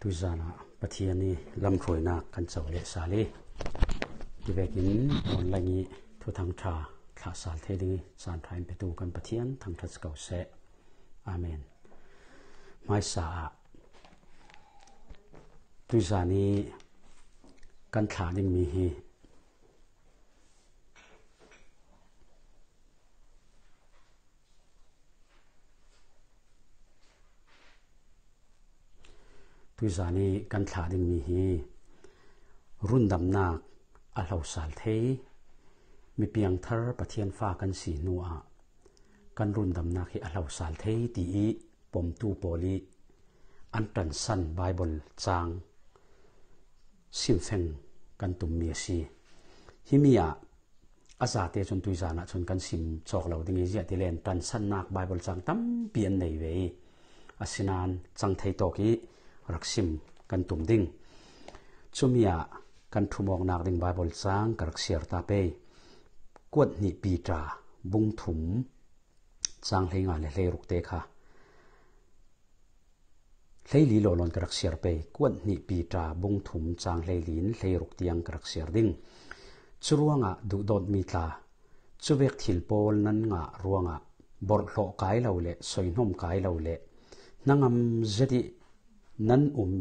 tui saa nā pātiān nī rāṁ khoi nā kañ cawa lé saa lī ki wē thang thā kā sā thē lī sān thā iñpī tū kañ pātiān thang thā tsakau sē āmen māi saa tui saa nī kañ thā ทุยสานีกันขาดิงมีฮีรุ่นดำนักอาเหล่าสารเทมีเพียงเธอประเทียนฟ้ากันสีนัวกันรุ่นดำนักให้อาเหล่าสารเทตีอีปมตูโปลีอันตันสันไบเบิลจางสิมเฟงกันตุมเมียซีฮิมีอาอาซาเตชนตุยสานะชนกันสิมจอกเหล่าดิงเจียติเลนตันสันนักไบเบิลจางตั้มเปลี่ยนในเวอาสินานจังไทยโตอกี้ raksim kan tum ding chumia kan thumong nak ding bible sang kar khsiar ta pe kuat ni pi tra bung thum chang le nga le le ruk te kha le li lo lon kar khsiar pe kuat ni pi tra bung thum chang le lin le ruk ti ang kar khsiar ding chu ruanga du dot mi tla chu thil pol nan nga ruanga bor lo kai lo le soi nom kai lo le nangam zedi nan um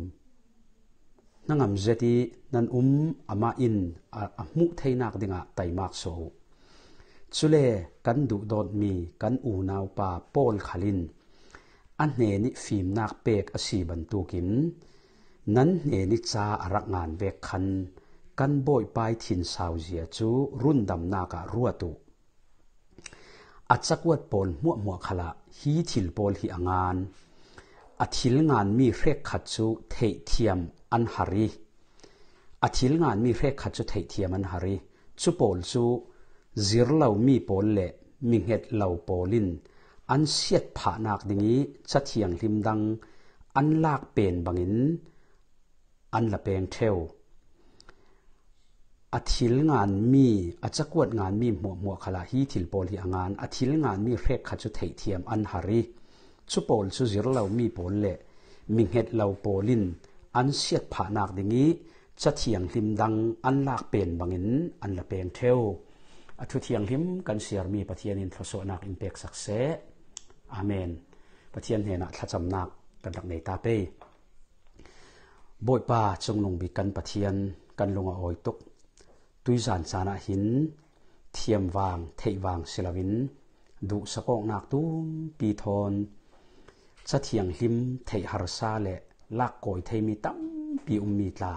nangam zeti nan um ama in a mu theinak dinga taimak so chule kan du don mi kan u nau pa pol khalin a hne ni fim nak pek a si ban tu kin nan hne ni cha arak ngan ve khan kan boy pai thin sau zia chu run dam na ruwa tu achakwat pol mu mu khala hi thil pol hi angan อาทิลงานมีเรกขัดจูเทเทียมอันฮารีอาทิลงานมีเรกขัดจูเทเทียมอันฮารีจูโปลจูจิรเหล่ามีโปลเละมิงเหตเหล่าโปลินอันเสียดผานักดิ้งจะเทียงริมดัง อันลากเป็นบังอิน อันละเปงเทวอาทิลงานมีอาจจะกวดงานมีหมวกหมวกขลาฮีถิลโปลีองานอาทิลงานมีเรกขัดจุเทเทียมอันฮารี chu pol chu zir lo mi pol le ming het lo polin an siat pha nak ding i cha thiang hlim dang an lak pen bangin an la peng theu a thu thiang hlim kan siar mi pathian in thloso nak in pek sak se amen pathian he na thla cham nak kan dak nei ta pe boi pa chung nong bi kan pathian kan lunga oi tuk tui zan chana hin thiam wang thei wang silawin du sakok nak tu pi thon สถียงหิมเทหารซาเลลากกอยเทมีตั้มปีอุมมีตา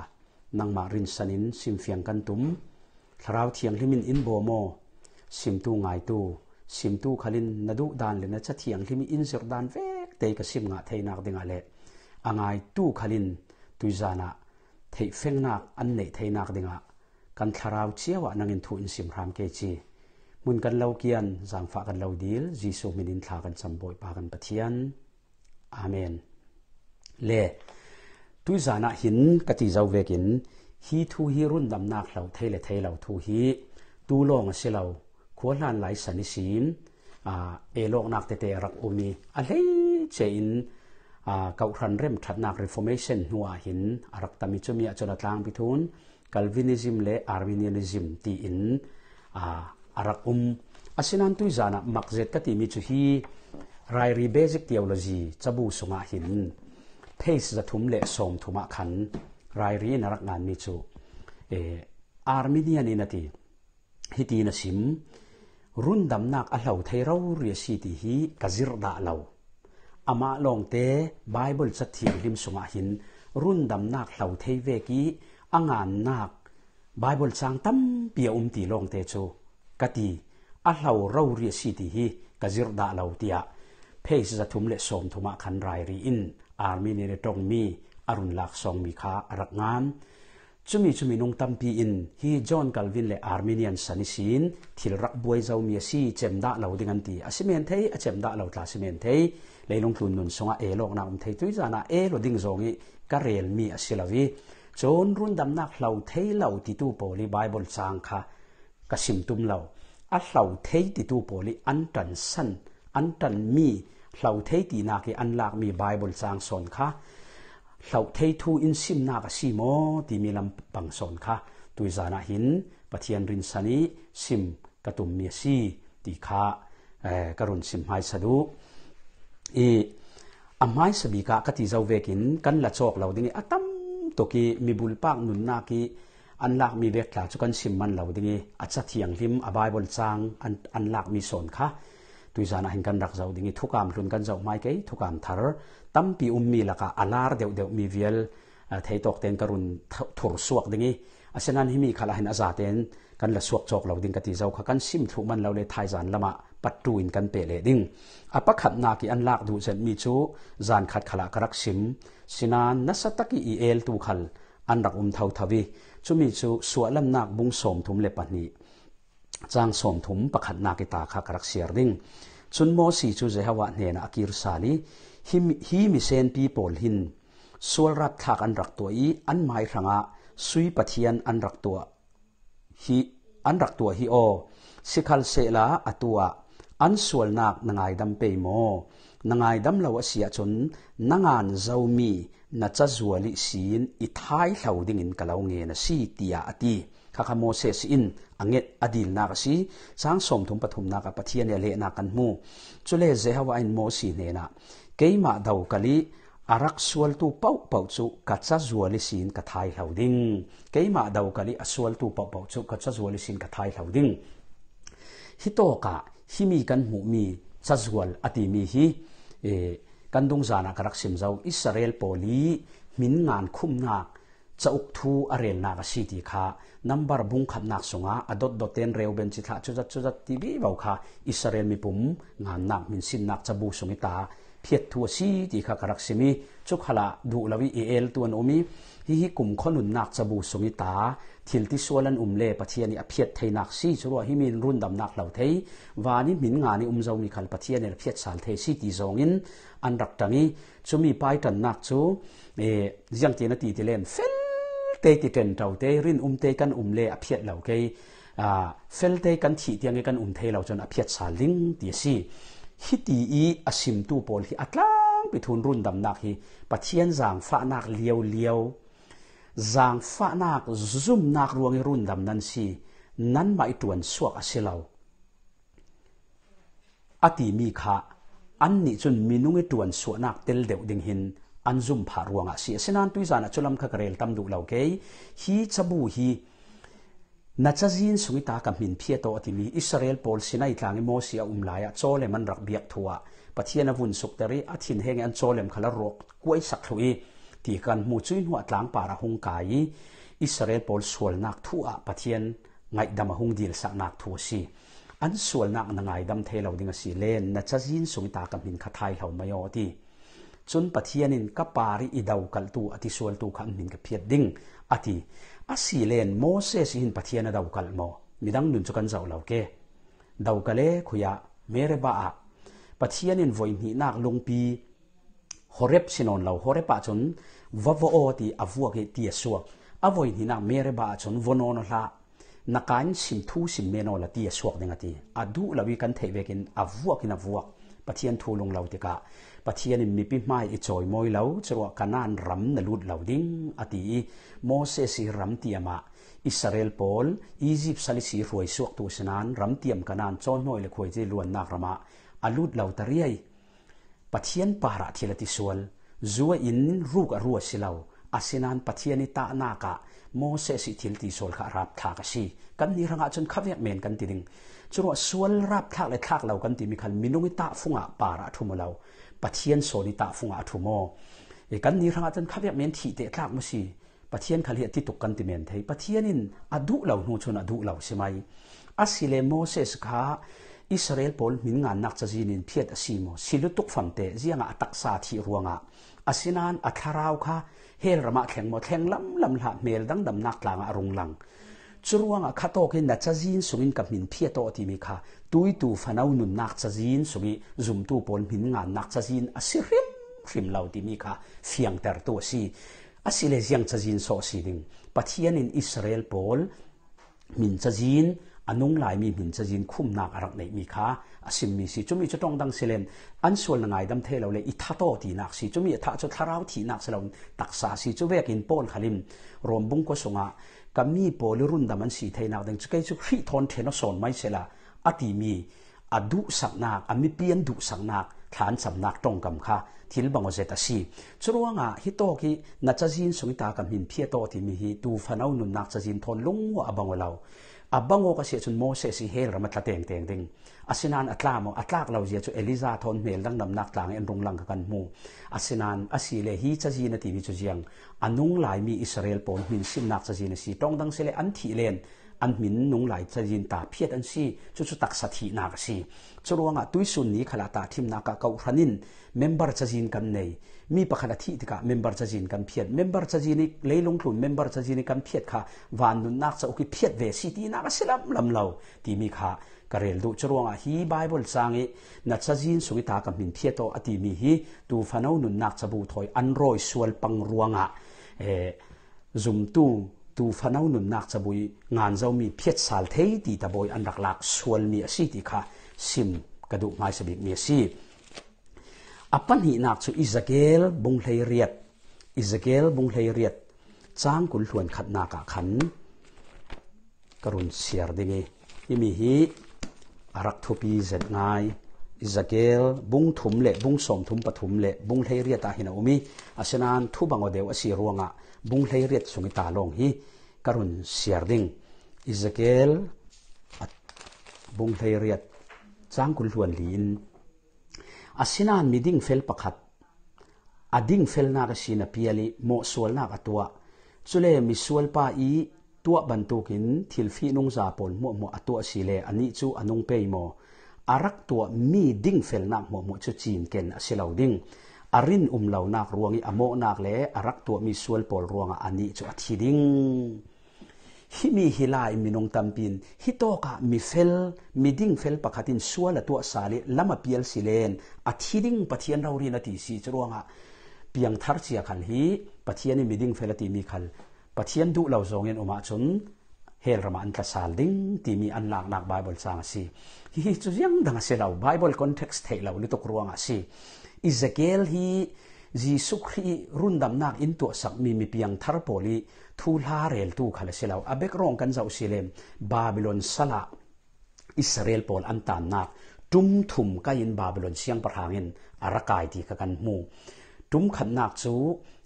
นังมารินสนินสิมเฟียงกันตุมทราวเทียงหิมินอินโบโมสิมตูงายตูสิมตูขลินนดูดานเลนะสถียงหิมิอินสิรดานเวกเตกสิมงะเทนักดิงาเลอางายตูขลินตุยจานะเทเฟงนักอันเนเทนักดิงะกันทราวเชียวนังอินทูอินสิมรามเกจีมุนกันเล่าเกียนจางฝากันเล่าดีลจีโซมินินทากันสัมบอยปากันปะเทียน Amen. Le, tui sana hin kati zau vekin, hi tu hi run dam nak lau thay le thay lau tu hi, tu lo ng si lau, kua lan lai sani siin, e lo ngak te te rak umi, a lei che in, kau khan rem thad nak reformation nua hin, a rak tami chumi a chona tlang bitun, Calvinism le Arminianism ti in a rak um. Asinan tui zana makzet kati mi chuhi, รายรีเบสิกเตียวลจีจะบูสงาหินเพศจะทุมเละสมทุมะขันรายรีนรักงานมิจูเออาร์มิเนียนนตีฮิตีนชิมรุ่นดำนักอเล่์ไทเราเรียสีตีฮีกจิรดาเลวาอามาลองเตไบเบิลสัตถิริมสงาหินรุ่นดำนักเหล่าไทเวกีอ่างานนักไบเบิลสร้างตั้มเปียอุมตีลองเตจจกตีอัลเลว์เราเรียสีตีฮีกจิรดาเล่าเตียเพศจะทุมเลสมทุมาคันรายรีอินอาร์มีเนรตรงมีอรุณลักษองมีคารักงานจุมีจุมีนงตัมปีอินฮีจอนกัลวินเลอาร์มีเนียนสันนิสินทิลรักบวยเจ้ามีสซีเจมดาเหล่าดิงันตีอาเซเมนเทยอาเจมดาเหล่าตาเซเมนเทยเลยลงทุนนุนสงะเอโลกนำเทยตุยจานาเอโลดิงจงีกะเรลมีอาเซลวีจนรุ่นดำนักเหล่าเทยเหล่าติตูโพลีไบเบิลสังค่ะกะสิมตุมเหล่าอาเหล่าเทยติตูโพลีอันตันสันอันตันมีเหล่าเทตีนาคีอันลักมีไบเบิลสางสอนค่ะเหล่าเททูอินซิมนากซีโมที่มีลำปังสอนค่ะตุยจานาหินปะเทียนรินสันีซิมกระตุมเมียซีตีคากรุนซิมไฮสะดุอีอามายสบีกากติเจ้าเวกินกันละโชคเราดิ้งอัตัมตกีมีบุลปากนุนนาคีอันหลักมีเวกหลาจุกันซิมมันเราดิ้งอัจฉริยังลิมอบายบนจางอันอันหลักมีสอนค่ะ tui zaan ahin ka ndak zao dhingi, thukaam lhoon ka nzao mai kei, thukaam tharaar tam pii ummii laka a laar deo deo mii vial eh, thay tok ten ka roon thur suak dhingi asinaan hi mii ka lahin a zaat ten kan la suak chok loo dhing ka ti zao ka kan sim thukman loo le thai zaan lama pat tuwin ka npele dhing apakaat naa ki an laak dhuujen mii chu zaan khat ka karak sim sinaan nasa i eel tuu khal an raak um thaw thavi chu mii chu suwa lam bung som thum le padni จางสมถุมประคันนาคิตาคากรักเสียริ่งชนโมสีจูเจฮวะเนนอกิรสานีฮิมิเซนปีปปลหินส่วนรับทากอันรักตัวอีอันหมายรังะสุยปะเทียนอันรักตัวฮีอันรักตัวฮีโอสิคัลเซลาอตัว อันส่วนนักนางไงดำเปโมนางไงดำเลวเสียจนนางานเจ้ามีนัจจวลิสีนอิท้ายเหล่าดิ่งกะเหล่าเงินสีตียาตีข้าขโมเสสิน ange adil na ka si sang som thum pathum na ka pathian le na kan mu chule je hawa in mo si ne na keima dau kali arak sual tu pau pau chu ka cha zuali sin ka thai hlauding keima dau kali asual tu pau pau chu ka cha zuali sin ka thai hlauding hito ka himi kan mu mi cha zual ati e, zana ka rak sim zau poli min ngan khum na chauk thu arel na ka si ti number bung khat nak sunga adot doten reuben chi tha chuzat chuzat tv bau kha israel mi pum nga nak min sin nak chabu sungi ta phiet thu si ti kha karak simi chu khala du lawi el tuan omi hi hi kum khonun nak chabu sungi ta thil ti sualan um le pathiani a phiet thei nak si chu hi min run dam nak lo thei wani min nga ni um zo ni khal pathiani a phiet sal thei si ti zongin an rak tangi chumi pai tan nak chu e jiang te na ti ti len fen เตยติเป็นเราเตยรินอุ้มเตยกันอุ้มเล่อภิดเหล่าเกยเฟลเตยกันฉีดยังไงกันอุ้มเทเราจนอภิดสาลิงเดียสิฮิตีอีอชิมตูโอลที่อัตลังไปทุนรุ่นดำนักฮิปะเทียนจางฝ้านักเลียวเลียวจางฝ้านักซุ่มนักรวงรุ่นดำนั้นสินั้นมาอีตวนสวกอสิล่าอติมีขะอันนี้จนมีนุ่งตวนสวนักเตลเดวดิงหิน an zum pha ruanga si senan tu zana chulam kha karel tam du lo ke hi chabu hi na cha jin sungi ta ka min phia to atimi israel pol sinai tlang mo sia um laia chole man rak biak thua pathian avun suk tari athin heng an cholem khala rok kuai sak thlui ti kan mu chin hu atlang para hung kai israel pol sual nak thua pathian ngai dama hung dil sak nak thu si an sual nak na ngai dam thelo dinga si len na cha jin sungi ta ka min khathai hlo mayo ti ชนปะเทียนินกปาริอิดาวกัลตูอธิสวนตูขันมินกัเพียดดิงอธิอาศิเลนโมเสสินปัเทียนดาวกัลโมมิดังนุนจกันจาวเลาเกดาวกัลเล่คุยะเมเรบาอปะเทียนินโวยนีนักลงปีฮอเรปสินอนเลาฮอเรปะชนวววอติอวัวเกตีสวกอวยนีนักเมเรบาจนวโนนละนักการสิมทูสิมเมนอลตีสวกเดงตีอดูเลาวิกันเทเวกินอวัวกินอวัวปัเทียนทูลงเลาติกา pathian in mipi mai i choi moi lo chero kanan ram na lut lo ding ati mose si ram tiama israel pol egypt salisi roi suak tu sanan ram tiam kanan choi moi le khoi je luan nak rama alut lo tariai pathian para thilati sual zuwa in ruk a ruwa silau asinan pathiani ta na ka mose si thil ti sol kha rap tha ka si kan ni ranga chun khavek men kan ti ding churo sual rap thak le thak lo kan ti mi khan minungi ta funga para thumalaw pathian sawni tah fungah a thu maw e kan ni hrang a chan khaviak men thi te tlak musi pathian khali ati tuk kan ti men thei pathian in adu lo nu chun adu lo semai asile moses kha israel pol min nga nak cha jin in phiat asimo silu tuk fam te zianga atak sa thi ruanga asinan atharau kha hel rama kheng mo theng lam lam la mel dang dam nak lang arung lang churuanga khato ke na chajin sungin ka min phia to ti mi kha tui tu fanau nu nak chajin sungi zum tu pol min nga nak chajin a si rim rim lau ti mi kha siang tar to si a si le siang chajin so si ding pathian in israel pol min chajin anung lai mi min chajin khum nak arak mi kha a mi si chumi chotong dang silen an sol na ngai dam thelo le i ti nak si chumi tha cho ti nak salon taksa si chuwekin pol khalim rombung ko sunga กัมีปลิรุ่นดามันสีเทนักดังจะใกล้จะี้ทอนเทนอสอนไม่เสละอติมีอดุสักนักอมิเปลี่ยนดุสักนัก ฐานสำนักตรงกับค่ะทิลบังอเจตสีชั่วงอ่ะฮิตโตกีนัจจินสงตากับมินเพียโตทีมีฮิตูฟันเอาหนุนนักจจินทอนลงว่าบังวะเราอบังโอกเสียชนโมเสสีเฮลรมาตะเตงเตงเตง asinan atlamo atlak lo zia chu eliza thon mel dang nam nak tlang en rung lang kan mu asinan asile hi cha ji na ti chu jiang anung lai mi israel pon min sim nak cha ji na si tong dang sele an thi len an min nung lai cha jin ta phiet an si chu chu tak sa thi na ka si chu ruanga tui sun ni khala ta thim na ka kau hranin member cha jin kan nei mi pakhala thi tika member cha jin kan phiet member cha jin ni leilung thlun member cha jin kan phiet kha van nun nak cha uki phiet ve si ti na ka selam lam lo ti mi kha กเรียนดูชรวงอ่ะฮีไบเบิลสังเงอีนัดซาจินสุกิตากับมินเทียโตอติมีฮีตูฟานอนุนนักสบูทอยอันรอยสวลปังรวงอ่ะเอซุมตูตูฟานอนุนนักสบุยงานเจ้ามีเพียรสารเทตีตะบอยอันหลักหลักสวลมีสิติค่ะซิมกระดูกไม้สบิกมีสิอัปปันหินักสุอิสเกลบุงเลเรียดอิสเกลบุงเลเรียดจ้างคุณหวนขัดนากะขันกรุณเสียร์ดิงีที่มีฮี arak thupi zet ngai izakel bung thum le bung som thum le bung hlei ria hina umi asinan thu bango de wasi bung hlei ret sungi long hi karun siar ding izakel at bung hlei ret chang kul luan lin asenan miding fel pakhat ading fel na ka sina piali mo sol na ka tua chule mi sol pa i ตัวบรรทุกินทิลฟีนงซาปนมัวมัวตัวสิเลอันนี้จูอันงเปยมออารักตัวมีดิ่งเฟลนักมัวมัวจูจีนเกนสิเลาดิ่ง อรินอุมเหล่านักรวงอีอโมนักเลอารักตัวมีส่วนปอลรวงอันนี้จูอธิดิ่งฮิมีฮิลายมีนงตัมปินฮิโตกะมีเฟลมีดิ่งเฟลปะขัดินส่วนตัวสาลิลามาเปียลสิเลนอธิดิ่งปะเทียนเราเรียนติสีจรวงอะเปียงทาร์เซียขันฮีปะเทียนมีดิ่งเฟลตีมีขัน pathian du lo zongin uma chun hel rama an tla sal ding ti mi an lak nak bible sang si hi hi chu yang dang se lo bible context thei lo ni to kruang a si ezekiel hi jisu khri rundam nak in to sak mi mi piang thar poli thu la rel tu khala se lo abek rong kan zau silem babylon sala israel pol an tan nak tum thum ka in babylon siang parhangin arakai ti ka kan mu tum khan nak chu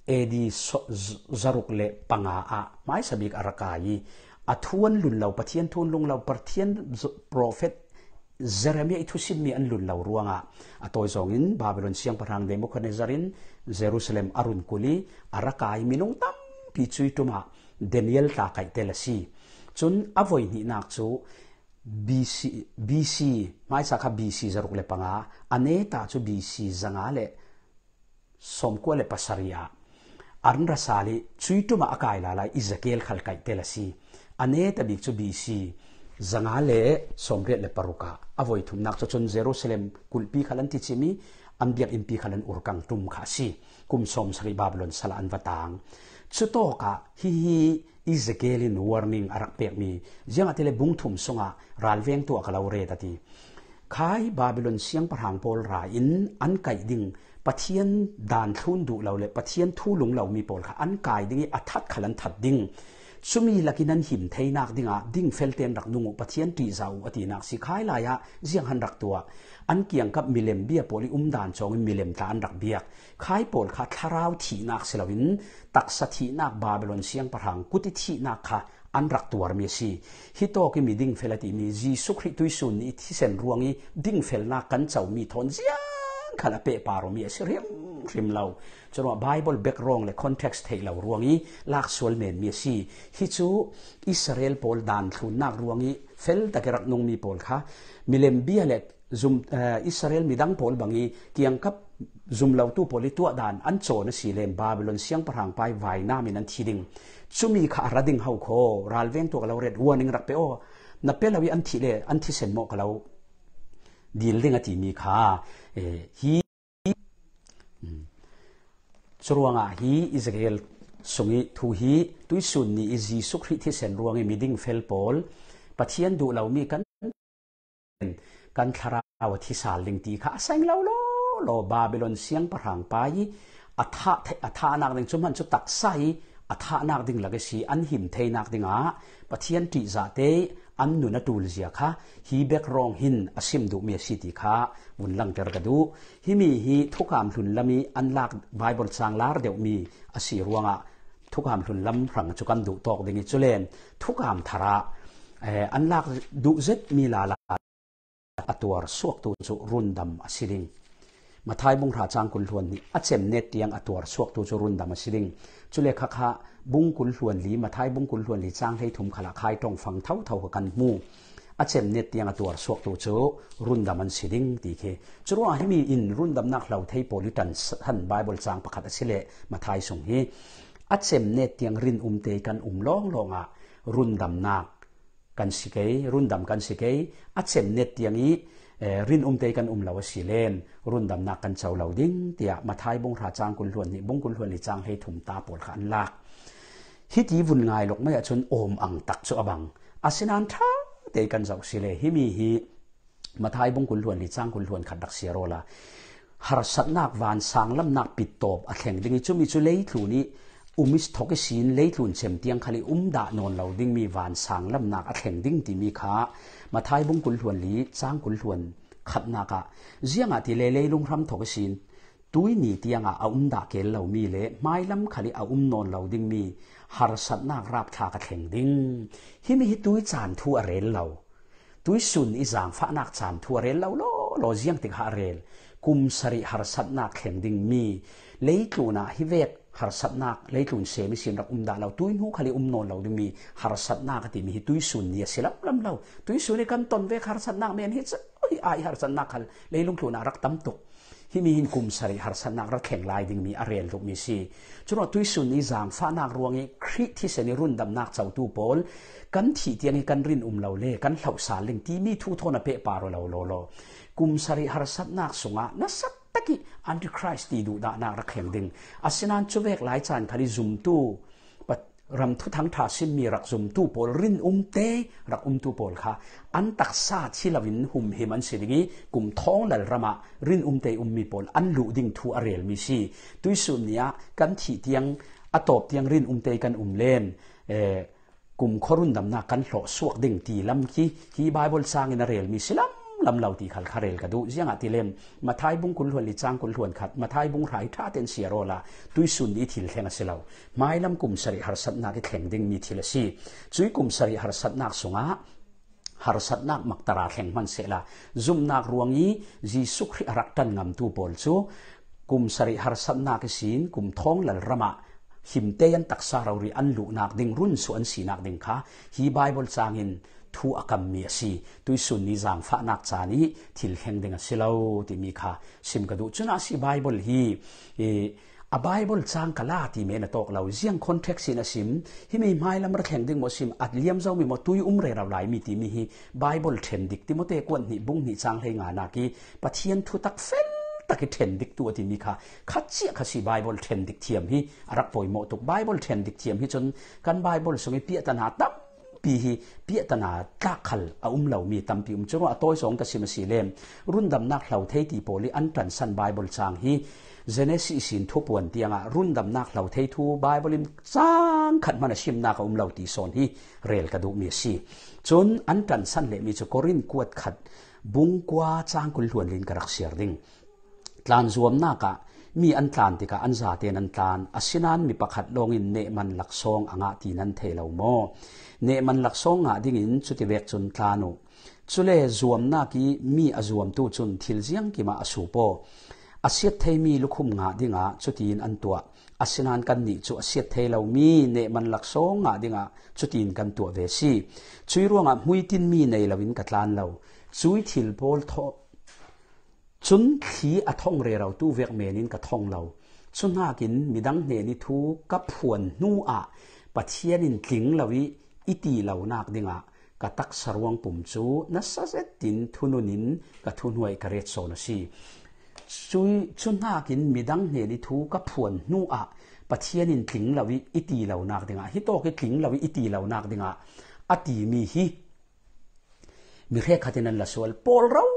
dzaruk le pangaa maisabik ara kai a thuan lunlo pathianpthin profet jeremiatsm an lunlo ruanga a taizn bablon siangarang demokadnezarin jerusalem a runkli ara kai minung tampicui uma daniel tla kaitelasi un aiccnecz arnra sali chuitu ma akai la la izakel khal kai telasi ane ta bik chu bc zanga le songre le paruka avoi thum nak chon jerusalem kulpi khalan ti chimi ambiak impi khalan urkang tum kha si kum som sari babylon sala an watang ka hi hi warning arak pek mi zanga tele ralveng tu akalaw re ta babylon siang parhang ra in an ding ปะเทียนด่านทุนดูเราเลยปะเทียนทหลงเรามีปอลค่ะอันกายดิ่งอัฐัดขลันทัดดิ่งสุมีลักินันหิมเทนักดิ่งอ่ะดิ่งเฟลเตนรักนุ่งปะเทียนตีเสาอตีนักสิขายลายะเสียงหันรักตัวอันเกี่ยงกับมิเลมเบียปอลิอุ้มด่านจองมิเลมตาอันรักเบียกขายปอลค่ะทาราวทีนักเสลวินตักสถีนักบาเบลอนเสียงประหังกุติทีนักค่ะอันรักตัวมีสิฮิตโตกิมีดิ่งเฟลติมีจีสุคริตุยสุนีิทิเซนรวงีดิ่งเฟลนักกันเจ้ามีทนเสียขลาเปปารมีเสรียมริมเราจนว่าไบเบิลเบกรองเลยคอนเท็กซ์เทเรารวงนี้ลักษวนเมนมีสีฮิจูอิสราเอลโปลดานทุนนักร่วงนี้เฟลตะกรักนงมีโปลค่ะมิเลมเบียเล็ก o o m อิสราเอลมีดังโปลบางีเกียงกับ zoom เราตู้โพลิตัวดานอันโจนสีเลมบาบิลอนเสียงประหางไปไวหน้ามินันทีดิงซุมีขาระดิ่งเฮาโคราลเวงตัวเราเรีดวัวนิงรักเปโอนับเปลาวิอันทีเลอันที่เซนโมกเราดีลเรื่องอติมีค่ะ hi chuanga hi israel sungi thu hi tui sun ni i ji su khri thi sen ruangi miding fel pol pathian du lo mi kan kan thara wa thi sal ling ti kha sang lo lo lo babylon siang parang pa yi atha atha nak ding chuman chu tak sai atha nak ding lagasi an him thei nak dinga pathian ti za te amnu na tul zia kha hi bek rong hin asim du me city kha mun lang ter ka du hi mi hi thukam hlun lami an lak bible chang lar deu mi asi ruanga thukam hlun lam rang chukan du tok dingi chulen thukam thara an lak du zet mi la la atwar suak tu chu rundam asiring มาทายบุงราจางกุลหวนนี่อาเจมเนตยงอตัวสวกตัวจรุนดามาสิริงจุเลคะคะบุงกุลหวนลีมาทายบุงกุลหวนลีจางให้ถุมขลากคายตรงฟังเท่าเท่ากันมู่อาเจมเนตยงอตัวสวกตัวจรุนดามันสิริงดีเคจรัวให้มีอินรุนดำนักเราไทยโพลิตันท่านไบเบิลจางประคัดอาชิเลมาทายส่งให้อาเจมเนตยงรินอุมเตกันอุมล้องลงอ่ะรุนดำนักกันสิเกรุนดำกันสิเกอาเจมเนตยงนี้รินอุ้มเตกันอุ้มเลาสิเลนรุ่นดำนักกันเจ้าเหล่าดิ้งเตียมาทายบงราจางกุลวนนี่บงกุลวนนี่จางให้ถุมตาปวดขันลากฮิตีวุ่นง่ายหลกไม่อชนโอมอังตักสุอบังอาศนันทาเตกันเจ้าสิเลฮิมีฮีมาทายบงกุลวนนี่จางกุลวนขัดดักเสียโรละหารสัตนักวานสางลำนักปิดตบอแข่งดิ้งจุมีจุเลยถูนี้อุ้มิสทกสีนเลยทุนเฉมเตียงคลิอุ้มดานอนเราดิ้งมีวานสางลำนักอแข่งดิ้งที่มีขามาทายบุ้งกุลทวนลีสร้างกุลทวนขัดนากะเสียงอาทิเลเลลุงรำทกสินตุยนีเตียงอาอุ้มดาเกลเหล่ามีเละไม่ลำขลิอาอุ้มนอนเหล่าดิ้งมีหารสัตนากราบขากระแข่งดิ้งฮิมิฮิตุยจานทัวเรนเหล่าตุยสุนอิจางฟ้านักจานทัวเรนเหล่าโลโลเสียงติหาเรลกุมสริหารสัตนาแข่งดิ้งมีเลยตูนาฮิเวกฮาร์สับนักเลยทุนเซมิสียนรักอุ้มดาเราตุยนูขลิอุ้มนอนเราดูมีฮาร์สับนักที่มีตุยสุนียสิลับลำเราตุยสุนีกันต้นเวฮาร์สับนักเมียนฮิตเอ้ยไอฮาร์สับนักเลยลงทุนอารักตั้มตุกที่มีหินคุมสรีฮาร์สับนักรักแข่งไล่ดิงมีอารีลุกมีสีจนว่าตุยสุนีจางฟ้านักรวงเอคริที่เสนรุ่นดำนักเจ้าตูบอลกันที่เตียงกันรินอุ้มเราเล่กันเหล่าสารลิงที่มีทุ่นทอนเป๊ะปาร์เราโลโลคุมสรีฮาร์สับนักสุงะนัตะกี้อันตรคริสต์ตีดูดานารักแห่งดึงอาศินันช่วยหลายจานคดิซุมตู้ปัดรำทุทั้งทาสินมีรักซุมตู้ปอลรินอุ้มเตรักอุ้มตู้ปอลค่ะอันตักซาชิลวินหุมเฮมันสิริงี้กลุ่มท้องหลระมะรินอุ้มเตอุ้มมีปอลอันลูดิ่งทูอเรลมิซีตุยสุนเนียกันที่เตียงอตบเตียงรินอุ้มเตกันอุ้มเลนเอ่อกลุ่มครุ่นดำนากันหล่อสวกดิ่งตีลำขี้ขี้ไบเบิลสร้างในเรลมิสิลัมลำเหล่าตีขัลคาเรลกระดูเสียงอัติเลมมาทายบุ้งคุณหวนลิจางคุณหวนขัดมาทายบุ้งหาท่าเต็นเสียโรลาตุยสุนอีทิลเทนเสลาไม่ลำกุมสริหรสัตนาที่แข่งดึงมีทิละสีจุยกุมสริหรสัตนาสงะหารสัตนักมักตราแข่งมันเสละ o o m นักรวงนี้จีสุขริรักตันงามตูบอลซูกุมสริหารสัตนักสินกุมท้องหลังรมะหิมเตยันตักซาเรารีอันลูกนักดึงรุ่นส่วนสีนักดึงคาฮีไบเบิลจางอินทุกกรรมีสิตัวสุนิจังฟานักจานีทิลเฮงเดงสิลาวติมิคาสิมกดูจุนาสิไบเบิลฮีอะไบเบิลจังกะลาติเมนตอกเราเซียงคอนเท็กซินะสิมฮิมีมายลัมรักแข่งดึงมอสิมอัดเลียมเจ้ามีมอตุยอุ้มเรราวไลมีติมิฮีไบเบิลเทนดิกติโมเตกวนนิบุงนิจังเฮงานากีปะเทียนทุตักเฟนตะกิเทนดิกตัวที่มิคาะคัดเชียคัดสีไบเบิลเทนดิกเทียมฮีรักปอยหมดตุกไบเบิลเทนดิกเทียมฮีจนกันไบเบิลสมัเปียตนาตั้มปีฮีเปียตนาตักขลอาุ้มเหล่ามีตัมพิอุ้มจงอาตัวสองกษิมสีเลม รุ่นดำนักเหล่าเทตีโพลีอันตันสันไบเบิลจางฮีเจเนซิสินทุบวนเตียงอะรุ่นดำนักเหล่าเททูไบเบิลิมจางขัดมันชิมนาอุ้มเหล่าตีสอนฮีเรลกระดูกมีสีจนอันตันสันเลมีจกกรินกวดขัด บุงกว่าจางกุลหวนลินกระักเสียดิ่งลานรวมนากะมีอันตรานติกาอันซาเตนันตรานอสินันมีประคัดลงอินเนมันหลักซองอ่างตีนันเทเลโม ne man lak sawng nga ding in chu ti vek chun thla nu chu le zuam na ki mi a zuam tu chun thil ziang ki ma a su po a siat thei mi lukhum nga dinga chu tin an tua a sinan kan ni chu a siat thei lo mi ne man lak sawng nga dinga chu tin kan tua ve si chui ruanga hui tin mi nei lovin ka tlan lo chui thil bol tho chun khi a thong re rau tu vek menin ka thong lo chun ha kin midang ne ni thu ka phuan nu a pathian in tling lowi iti lo nak dinga ka tak sarwang pum chu na sa set tin thununin ka thunhuai ka ret so na si chui chunak in midang ne li thu ka phuan nu a pathianin tling lawi iti lo nak dinga hi to ke tling lawi iti lo nak dinga ati mi hi mi khe khatin an la sual pol rau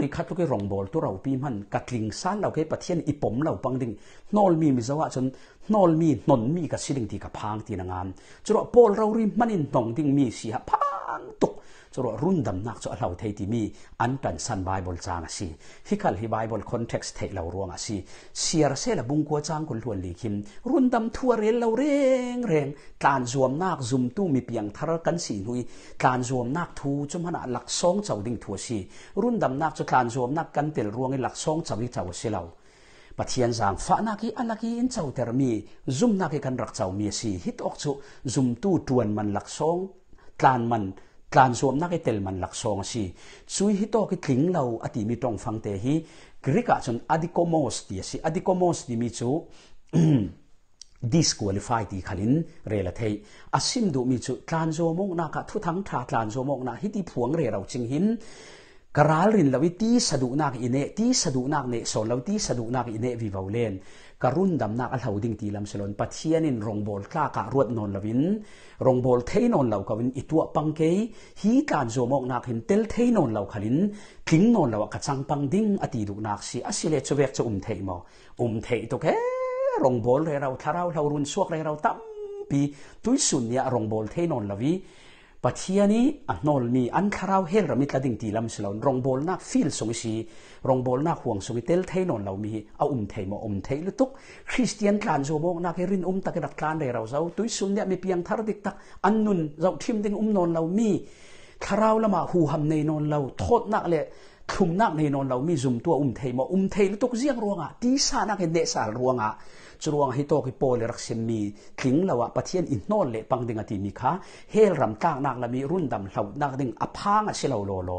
รีคัดลูกให้รองบอลตัวเราปีมันกัดลิงสานเราเคยประเทศอิปมเราปังดิ่งนอลมีมิจวะจนนอลมีนนมีกับสิ่งที่กับพังตีนางานจรวดบอลเรารีมันอินตองดิ่งมีเสียพังตก choro rundam nak chu alau thei ti mi an tan san bible chang asi hikal hi bible context thei lo ruang asi siar se la bung ko chang kun thon likhim rundam thua rel lo reng reng tlan zuam nak zum tu mi piang thar kan si hui tlan zuam nak thu chum hana lak song chau ding thua si rundam nak chu tlan zuam nak kan tel ruang lak song chau ni chau se lo ปัจเจียนสังฟ้านักีอันนักีอินเจ้าเทอร์มีซุ่มนักีกันรักเจ้าเมียสีฮิตออกจุซุ่มตู้จวนมันหลักสองกลานมันลานสวมนักเตลมันหลักสองสีช่วยฮิโตกิทิ้งเราอติมีตรงฟังเตฮีกริกาจนอดิโกมมสตีสิอดิโกมมสตีมีจู disqualify ตีขันินเรลเทยอาซิมดูมีจูตลานโซมงนักทุทังทาตลานโซมงนกฮิติพวงเรเราจิงหินกระร้ารินเราตีสะดุนักอินเนตีสะดุนักเนสโอนเราตีสะดุนักอินเนวิวาวเลนกรุ่นดำนักอัาวดิ่งตีลำสลอนปัจเจียนินรงบอลคลากะรวดนนลวินรงบอลเทนนหล่ากวินอิตัวปังเกยฮีการโจมอกนักเห็นเตลเทนนหล่าขลินทิ้งนนหล่ากระชังปังดิ่งอตีดุนักสีอสิเลจเวกจะอุ้มเทมออุ้มเทตุเกรงบอลเรราทาราวเรารุนสวกเรราตั้มปีตุยสุนยนี่ยรงบอลเทนนลวีปัจจัยนี้อันนอลนี้อันคาราวเฮลรามิตลาดิ่งตีลำฉลองรองบอลนักฟิลสงสีรองบอลนักห่วงสงสีเตลเทนนเรามีเอาอุ้มเทมาอุ้มเทลตุกคริสเตียนการโซบงนักเรียนอุ้มตะกันตการในเราเจ้าตุยสุนเนี่ยมีเพียงทารดิกตักอันนุนเราทิมดิ่งอุ้มนอนเรามีคาราวละมาหูหำในนอนเราโทษนักเลยทุมนักในนอนเรามีจุ่มตัวอุ้มเทมาอุ้มเทลตุกเสียงรวงอ่ะที่ซานักเห็นเดซาลรวงอ่ะจรวงฮิโตกิโปลรักเซมีคลิงเลาวะปะเทียนอินโนเลปังดิงตีมีคะเฮลรำมตากนักละมีรุ่นดำเหล่านักดิงอพางอชิลาโลโล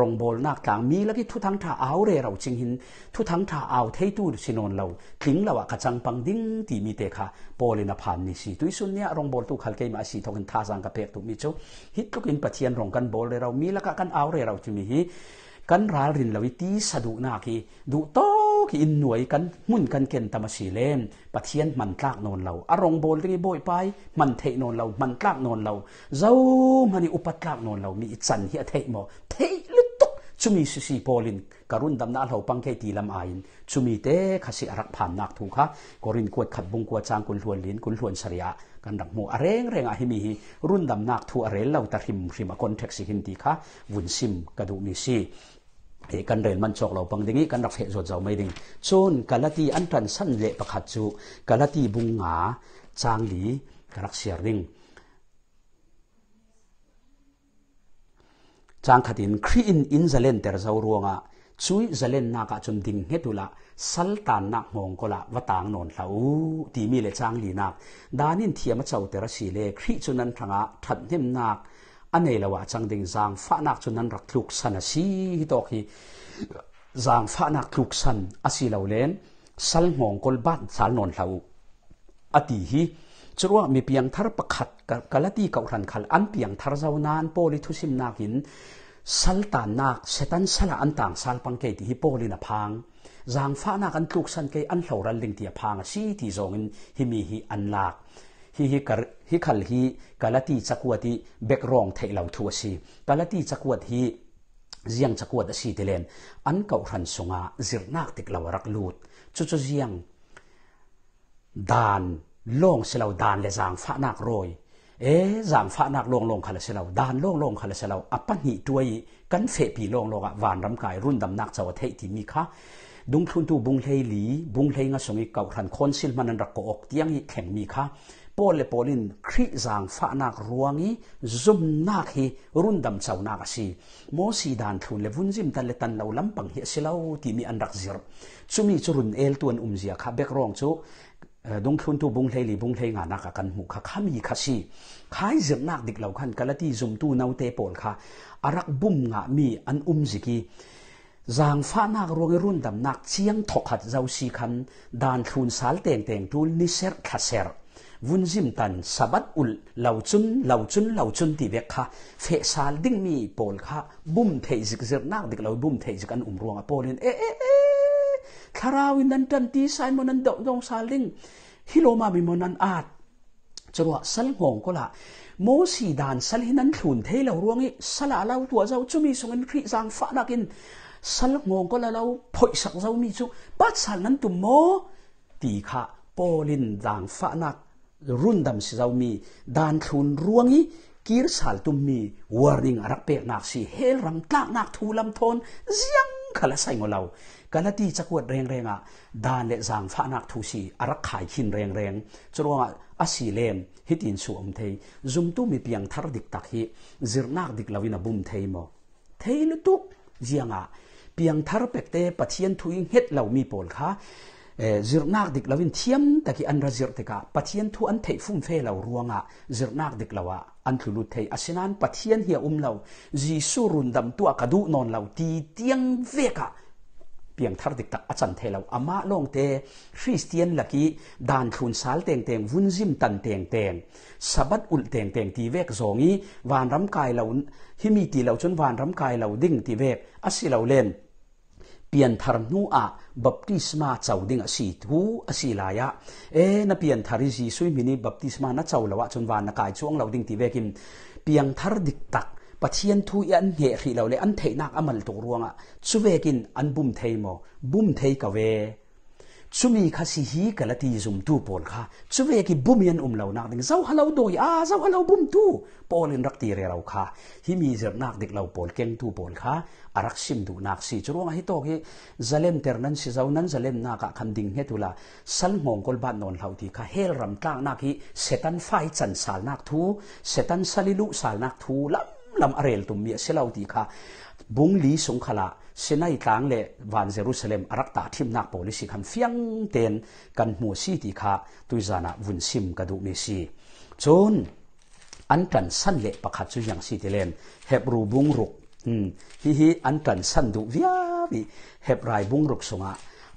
รงบอลนักต่างมีและี่ทุทังท่าเอาเรเราจึงหินทุทังท่าเอาเทตูชินนเราคลิงเลาวะกระจังปังดิงตีมีเตคะโปลินาพานนิสีตุยสุนเนียรงบอลตุขัลเกมาสีทองินทาสังกะเพกตุมิจูฮิตุกินปะเทียนรงกันบอลเรามีและกันเอาเรเราจึงมิฮีกันรารินลาวิตีสะดุนาคีดุโต ki in nuai kan mun kan ken tamasi lem pathian man tlak non lo arong bol ri boy pai man thei non lo man tlak non lo zau mani upat tlak non lo mi chan hi a thei mo thei lutuk chumi si si polin karun dam na lo pang ke ti lam ain chumi te khasi arak phan nak thu kha korin kuat khat bung kwa chang kun hluan lin kun hluan saria kan rak mu areng reng a himi hi run dam nak thu are lo ta rim rim a contact si hin ti kha vun sim ka du mi si กันเรนมันชกเราปังดิ่งกันรักเหตุสดเจ่าไม่ดิ่งชนกาลตีอันทันสั้นเละประคัดจูกาลตีบุงหาจางดีกรักเสียดิ่งจางขัดินครีอินอินจะเลนเต่เจ้ารวงอ่ะช่วยจะเลนนากาจนดิ่งเหตุละสัลตานนักมองก็ละวต่างนอนเหลาตีมีเลจางดีนักดานินเทียมเจ้าเตอร์สีเลครีจุนันทางอะถัดเนมนัก anei lawa changding zang fa nak chu nan rak thluk san a si hi tok hi zang fa nak thluk san a si lo len sal ngong kol ban sal non hlau ati hi churwa mi piang thar pakhat kalati kau ran khal an piang thar zau nan poli thu sim nak in sal ta nak setan sala an tang sal pang ke ti hi poli na phang zang fa nak an tluk san ke an hloran ling ti phang a si ti zongin hi mi hi an lak hi hi kar hi khal hi kalati chakwati bek rong theilau thu si kalati chakwat hi ziang chakwat si telen an kau ran sunga zirnak tik lawarak lut chu chu ziang dan long selau dan le zang fa nak roi เอ๊จามฟ้านักลงลงขลัสเราดานลงลงขลัสเราอัปนิตัวยีกันเฟปีลงลงอ่ะวานรำกายรุ่นดำนักจาวเทติมีค่ะดุงทุนตูบุงเฮลีบุงเฮงะสงิเก่าขันคนสิลมันันรักโกอกเตียงอีแข่งมีค่ะ pole polin khri zang fa nak ruangi zum nak hi rundam chau na ka si mo si dan thun le vunjim tan le tan lo lam pang hi silau ti mi andak zir chumi churun el tuan um zia kha bek rong chu eh, dong khun tu bung thei li bung thei nga na ka kan mu kha khami kha si khai zem nak dik lo khan kalati zum tu nau te pol kha arak bum nga mi an um ki zang fa na ro ge run chiang thok hat si khan dan thun sal teng teng tul ni ser วุ่นซิมตันสบัดอุลเหล่าจุนเหล่าจุนเหล่าจุนตีเวกค่ะ เฟซาลดิ้งมีปอลค่ะบุ้มเทจิกเจอนักเด็กเราบุ้มเทจิกันอุ้มรวงอปอลินเอเอ๊ะคาราวินนันตันตีไซมันนันดอกดงซาลิงฮิโลมาบิมนันอาดจรวดสัลงงก็ละโมสีดานสลิงนันถุนเทเรารวงอีสละเหล่าตัวเจ้าจุมีส่งินครีจางฟ้านักินสัลงงก็ละเราพอยสักเจ้ามีจุปัสสานั้นตุโมตีค่ะปอลินจางฟ้านัก rundam si zau mi dan thun ruangi kir sal tum mi warning arak pek nak si hel ram tlak nak thulam thon ziang khala sai ngolau kalati chakwa reng renga dan le zang fa nak thu si arak khai khin reng reng churwa asi lem hitin su om thei zum tu mi piang thar dik tak hi zirnak dik lawina bum thei mo thei lu tu zianga piang thar pek te pathian thuing het lau mi pol kha zirnak dik lawin thiam taki an razir teka pathian thu an thei fum fe lo ruanga zirnak dik lawa an thulu thei asinan pathian hi um lo ji su run dam tu akadu non lo ti tiang veka piang thar dik tak achan the lo ama long te christian laki dan thun sal teng teng vun jim tan teng teng sabat ul teng teng ti vek zongi wan ram kai lo himi ti lo chun wan ram kai lo ding ti vek asi lo len pian thar nu a baptisma chauding a si thu a si la ya e na pian thari ji sui mini baptisma na chau lawa chun wa na kai chuang lo ding ti ve kim piang thar dik tak pathian thu yan he khi lo le an thei nak amal tu ruanga chuvekin an bum thei mo bum thei ka ve tsumi khasi hi kalati zum tu pol kha chuve ki bumian um lo nak ding zau halau doi a zau halau bum tu pol in rakti re rau kha hi mi zer nak dik lo pol keng tu pol kha arak sim du nak si churong hi to hi zalem ternan si zau nan zalem na ka kham ding he tula sal ngong kol ban non hlau ti kha hel ram tlang nak hi setan fai chan sal nak thu setan salilu sal nak thu lam lam arel tum mi selauti kha bungli songkhala สินายต่างเลวันเยรูซาเล็มรักตาทิมนักโพลิสิคันเฟียงเตนกันหัวซีติคาตุยจานะวุ่นซิมกระดูกเมซีจนอันตันสันเละประคัดสุยังซีเตเลนเฮบรูบุงรุกฮิฮิอันตันสันดุวิอาบิเฮบไรบุงรุกสงะ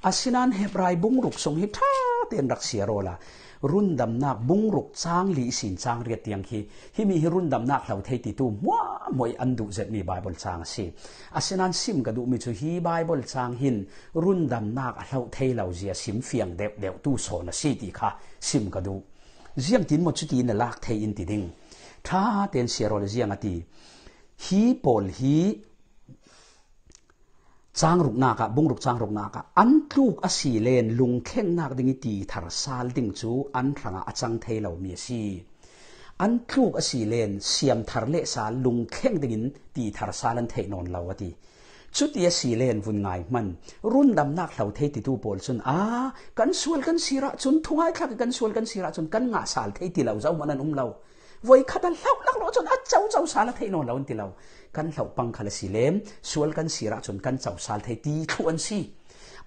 อาสินันเฮบไรบุงรุกสงฮิท่าเตนรักเสียโรลารุ่นดำนักบุ้งรุกร้างลีสินร้างเรียดเตียงฮีฮิมีฮิรุ่นดำนักเหล่าเทติตูม้ามวยอันดุเจมีไบเบิลร้างสิอาเซนันซิมกระดูมีชูฮีไบเบิลร้างหิน รุ่นดำนักเหล่าเทเหล่าเจียสิมเฟียงเด็บเด็บตู้โซนสิติค่ะซิมกระดูเจียงจินหมดชุดีนลักเทอินติดิงถ้าเตียนเสียรอลเจียงอะทีฮีโปลฮีจางรุกนักะบุงรุกจางรุกนักอันลุกอสีเลนลุงเข่งนักดิ่งตีทาร์ซาลดิ่งจูอันรังอาจังเทเลาเมียซีอันลุกอสีเลนเสียมทาร์เลซาลุงเข่งดิ่งตีทาร์ซาลันเทนอนเหลาวตีชุดเยสีเลนวุ่นไงมันรุ่นดำนักเหล่าเทติตูบอลจนอากันส่วลกันสีระจนทุ่งไอ้ขากกันส่วลกันสีระจนกันงาซาลเทติเหล่าเจ้ามันนันอุ้มเราวัยขัดนั่งลั่งรถจนอาเจ้าเจ้าสาลทีนอนเราอันที่เรากันเหล่าปังขลสิเลมส่วนกันสิระจนกันเจ้าสาลที่ตีทุนสิ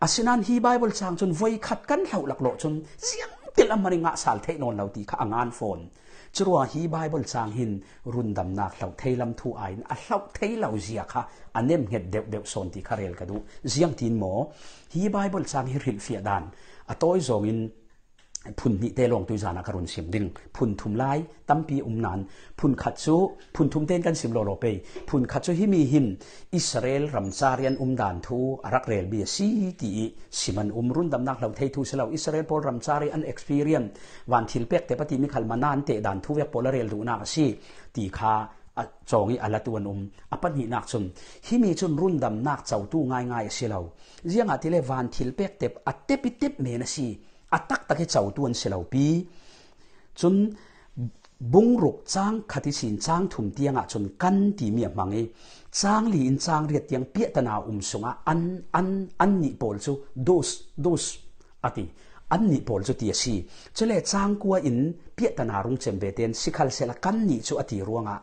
อาศนันฮีไบเบิลจางจนวัยขัดกันเหล่าหลักรถจนเสียงติลมาริงาสาลทีนอนเราตีข้างงานฟอนจรวฮีไบเบิลจางหินรุนดำนักเหล่าเทลำทุูไอนเหล่าเทเหล่าเสียค่ะอันเนมเห็ดเด็ดเด็ดส่นที่คาเรลกระดูเสียงตีนหมอฮีไบเบิลจางหิริเฟียดันอตอยจงอินพุ่นนิเตลงตุยจานาคารุนเสยมดิงพุ่นทุมไลตั้มปีอุมนันพุ่นขัดซูพุ่นทุมเต้นกันสิมโลโลเปพุ่นขัดซูฮิมีหิมอิสราเอลรัมซาเรียนอุมดานทูอารักเรลเบียซีตีสิมันอุมรุ่นดำนักเราเททูสลาอิสราเอลพอลรัมซาเรียนเอ็กซ์เพรียนวันทิลเปกเตปติมิขัลมานานเตดานทูเวปโอลเรลดูนาซีตีคาจองอีอัลตัวนุมอัปนหินักชนฮิมีชนรุ่นดำนักเจ้าตู้ง่ายง่ายเสียเราเจียงอาทิเลวันทิลเปกเตปอัตเตปิเตปเมนซี atak tak hi chau tuan selo pi chun bung ruk chang khati sin chang thum tianga chun kan ti mi mangi chang li in chang riat tiang pia tana um sunga an an an ni pol chu dos dos ati an ni pol chu ti si chule chang kwa in pia tana rung chem be ten sikhal sela kan ni chu ati ruanga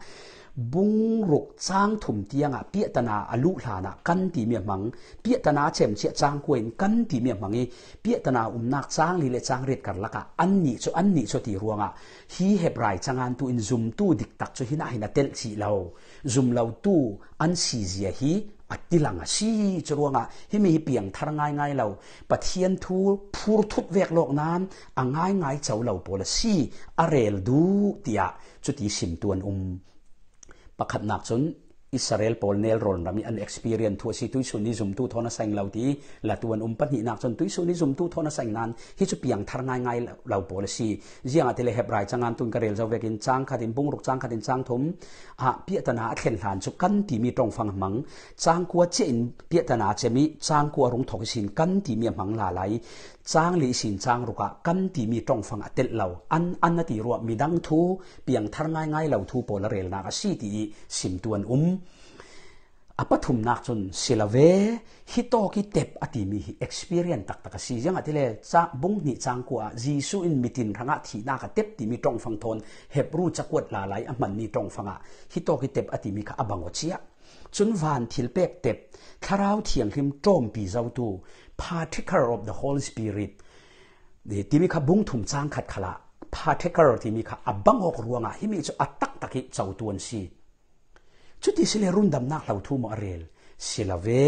bung ruk chang thum tianga piatana alu hlana kan ti mi mang piatana chem che chang kuin kan ti mi mangi piatana umnak chang li le chang ret kar laka anni cho anni cho ti ruanga hi hebrai changan tu in zum tu dik tak cho hina hina tel chi lo zum lo tu an si zia hi atilanga si churuanga himi hi piang thar ngai ngai lo pathian thu phur thut vek lok nan angai ngai chau lo pola si arel du tia chuti sim tuan um ประคับนักชนอิสราเอลพอลเนลรอนรามีอันเอ็กซ์เพียนทัวซีตุยสุนิซุมตุทอนาสังเหล่าทีและตัวนุ่มปัญหาหนักตุยสุนิซุมตุทอนาสังนั้นฮิจุปียงทาร์ไงไงเหล่าพอลซีเจียงอัติเลเฮบรายจังงานตุนกระเรลจาเวกินจังขัดินบุ้งรุกจังขัดินจังทุ่มอาเปียตนาเข็นหลานจุกันที่มีตรงฟังมังจังกัวเจนเปียตนาเจมีจังกัวรุงทอกสินกันที่มีมังลาไล zang li xin zang ruka gan di mi zhong feng a dil lao an an na di ruo mi dang tu biang tar ngai ngai lao tu bo la rel na ka si di sim duan um a pa thum nak chun si la ki tep a di mi experience tak tak si jang a dile cha ni chang ku a su in mi tin ranga thi na tep di mi zhong feng ton hebru cha kwat la lai ni zhong feng a ki tep a mi ka abang o chun van tep kharao thiang him tom bi zau tu partaker of the holy spirit de timi kha chang khat khala partaker of abang ok ruanga himi chu atak taki chau si chuti sile run dam nak thu ma rel silave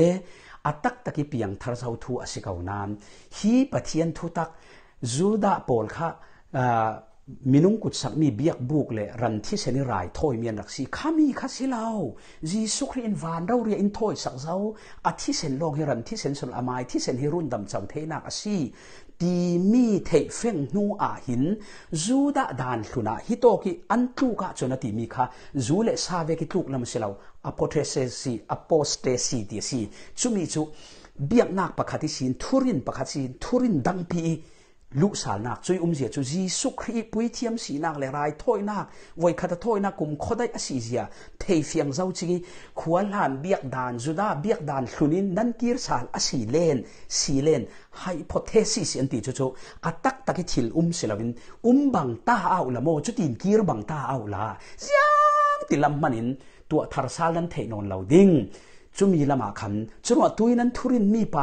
atak taki piang thar zau thu asikau nan hi pathian thu tak zuda pol kha ah, มินุงกุศลมีเบียกบุกเลยรันที่เสนิรายถอยมีนักสีข้ามีข้าศิลาวจีสุครีอินวานเราเรียนถอยสักเจ้า อาธิเสนลงเฮรันที่เสนสุลอามายที่เสนเฮรุนดำจำเทนักสีตีมีเทเฟ่งนูอาหินจูดะดานสุนาฮิโตกิอันตุกะจนตีมีค่ะจูเลสาเวกิตุกลำศิลาวอโพเทเซสีอโพสเตซีเดียสีจุมิจุ เบียกนักประคติสินทุรินประคติสินทุรินดังปี lūk sāl nāk, tsui ōm zyā tsū zīsuk rī pūy tīyam sī nāk lē rāi tōi nāk wāi kata tōi nāk kūm khodai a sī zyā tei fiang zau tsigī khuwa lān bēk dān zūdā bēk dān lūnin nān kīr sāl a sī lēn sī lēn hypōtēsī sī an tī tsū tsū qataktaki tīl ōm sī lau bīn ōm bāng tā āu lā mō, tsū tīm kīr bāng tā āu lā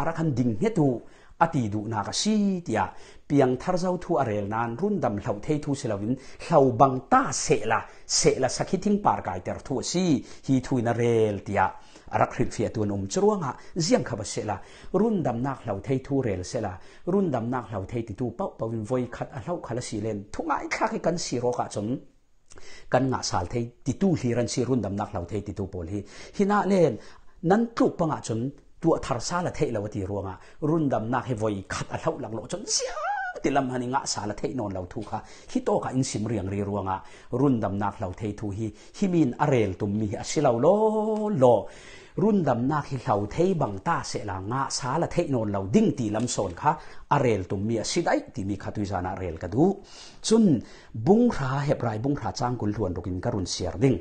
ziāng tī อดีดูนากสีเดียเพียงทารเจ้าทูอเรลนานรุ่นดำเหล่าเททูเสลาวินเหล่าบังตาเสละเสละสักทิ้งปารกายเตอร์ทูสีฮีทูยนาเรลเดียรักครเฟียตัวนมจรวงะเสียงขบเสละรุ่นดำนักเหล่าเททูเรลเสละรุ่นดำนักเหล่าเทติตูเป้าปวินวยขัดเหล่าขลสีเลนทุกไงข้ากันสีโรกะจนกันหนาสาลเทติตูฮีรันสีรุ่นดำนักเหล่าเทติตูโปลฮีฮินาเลนนั้นกลุกปังะจนตัวทาร์ซาละเทลวตีรัวงารุ่นดำนักให้ไยขัดอัลเลาหลังโลจนเสียติลำหันงะสาละเทนอนเราทุกข์ฮิโตกอินสิมเรียงรีรัวงะรุ่นดำนักเราเททุฮีฮิมินอเรลตุมมีอาศิเราโลโลรุ่นดำนักิเหลาเทบังตาเสลางะสาละเทนอนเรลาดิ้งตีลำโซนค่ะอเรลตุมมีอาศิได้ตีมีขัตุยานาเรลกระดูจุนบุ้งราเหบไรบุ้งราจ้างกุลทวนรุกินกรุนเสียดิ้ง